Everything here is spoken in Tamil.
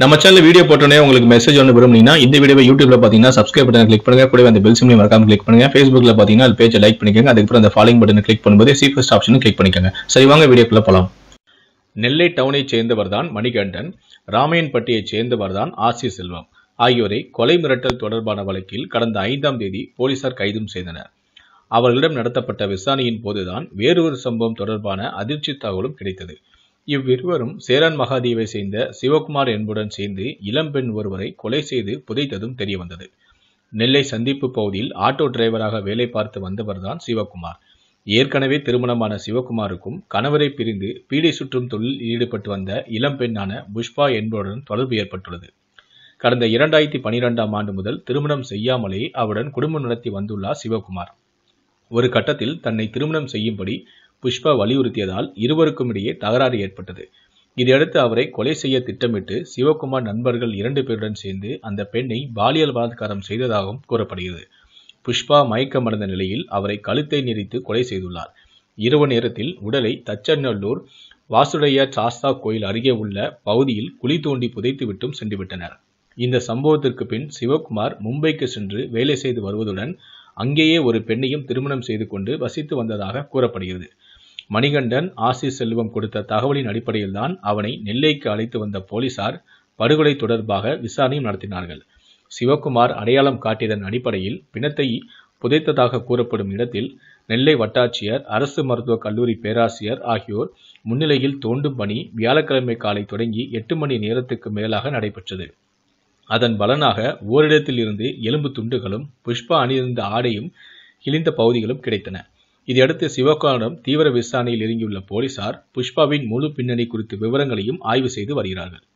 நம்ம சேனல் வீடியோ போட்டோன்னே உங்களுக்கு மெசேஜ் ஒன்று விரும்புனீங்கன்னா இந்த வீடியோ யூடியூப்ல பார்த்தீங்கன்னா சப்ஸ்கிரைப் பட்டன் கிளிக் பண்ணுங்க கூட அந்த பெல் சிம்லையும் மறக்காம கிளிக் பண்ணுங்க ஃபேஸ்புக்ல பார்த்தீங்கன்னா அது பேஜை லைக் பண்ணிக்கோங்க அதுக்கப்புறம் அந்த ஃபாலோயிங் பட்டன் கிளிக் பண்ணும்போது சி ஃபர்ஸ்ட் ஆப்ஷன் கிளிக் பண்ணிக்கோங்க சரி வாங்க வீடியோக்குள்ள போகலாம் நெல்லை டவுனை சேர்ந்தவர் தான் மணிகண்டன் ராமையன்பட்டியை சேர்ந்தவர் தான் ஆசி செல்வம் ஆகியோரை கொலை மிரட்டல் தொடர்பான வழக்கில் கடந்த ஐந்தாம் தேதி போலீசார் கைதும் செய்தனர் அவர்களிடம் நடத்தப்பட்ட விசாரணையின் போதுதான் வேறு ஒரு சம்பவம் தொடர்பான அதிர்ச்சி தகவலும் கிடைத்தது இவ்விருவரும் சேரன் மகாதேவை சேர்ந்த சிவகுமார் என்புடன் சேர்ந்து இளம்பெண் ஒருவரை கொலை செய்து புதைத்ததும் தெரியவந்தது நெல்லை சந்திப்பு பகுதியில் ஆட்டோ டிரைவராக வேலை பார்த்து வந்தவர்தான் சிவகுமார் ஏற்கனவே திருமணமான சிவகுமாருக்கும் கணவரை பிரிந்து பீடை சுற்றும் தொழில் ஈடுபட்டு வந்த இளம்பெண்ணான புஷ்பா என்பவருடன் தொடர்பு ஏற்பட்டுள்ளது கடந்த இரண்டாயிரத்தி பனிரெண்டாம் ஆண்டு முதல் திருமணம் செய்யாமலே அவருடன் குடும்பம் நடத்தி வந்துள்ளார் சிவகுமார் ஒரு கட்டத்தில் தன்னை திருமணம் செய்யும்படி புஷ்பா வலியுறுத்தியதால் இருவருக்கும் இடையே தகராறு ஏற்பட்டது இதையடுத்து அவரை கொலை செய்ய திட்டமிட்டு சிவகுமார் நண்பர்கள் இரண்டு பேருடன் சேர்ந்து அந்த பெண்ணை பாலியல் பலாத்காரம் செய்ததாகவும் கூறப்படுகிறது புஷ்பா மயக்கமடைந்த நிலையில் அவரை கழுத்தை நெறித்து கொலை செய்துள்ளார் இரவு நேரத்தில் உடலை தச்சநல்லூர் வாசுடைய சாஸ்தா கோயில் அருகே உள்ள பகுதியில் குழி தோண்டி புதைத்துவிட்டும் சென்றுவிட்டனர் இந்த சம்பவத்திற்கு பின் சிவகுமார் மும்பைக்கு சென்று வேலை செய்து வருவதுடன் அங்கேயே ஒரு பெண்ணையும் திருமணம் செய்து கொண்டு வசித்து வந்ததாக கூறப்படுகிறது மணிகண்டன் ஆசி செல்வம் கொடுத்த தகவலின் அடிப்படையில் தான் அவனை நெல்லைக்கு அழைத்து வந்த போலீசார் படுகொலை தொடர்பாக விசாரணையும் நடத்தினார்கள் சிவகுமார் அடையாளம் காட்டியதன் அடிப்படையில் பிணத்தை புதைத்ததாக கூறப்படும் இடத்தில் நெல்லை வட்டாட்சியர் அரசு மருத்துவக் கல்லூரி பேராசிரியர் ஆகியோர் முன்னிலையில் தோண்டும் பணி வியாழக்கிழமை காலை தொடங்கி எட்டு மணி நேரத்துக்கு மேலாக நடைபெற்றது அதன் பலனாக ஓரிடத்தில் இருந்து எலும்பு துண்டுகளும் புஷ்பா அணியிருந்த ஆடையும் கிழிந்த பகுதிகளும் கிடைத்தன இதையடுத்து சிவகானம் தீவிர விசாரணையில் இறங்கியுள்ள போலீசார் புஷ்பாவின் முழு பின்னணி குறித்த விவரங்களையும் ஆய்வு செய்து வருகிறார்கள்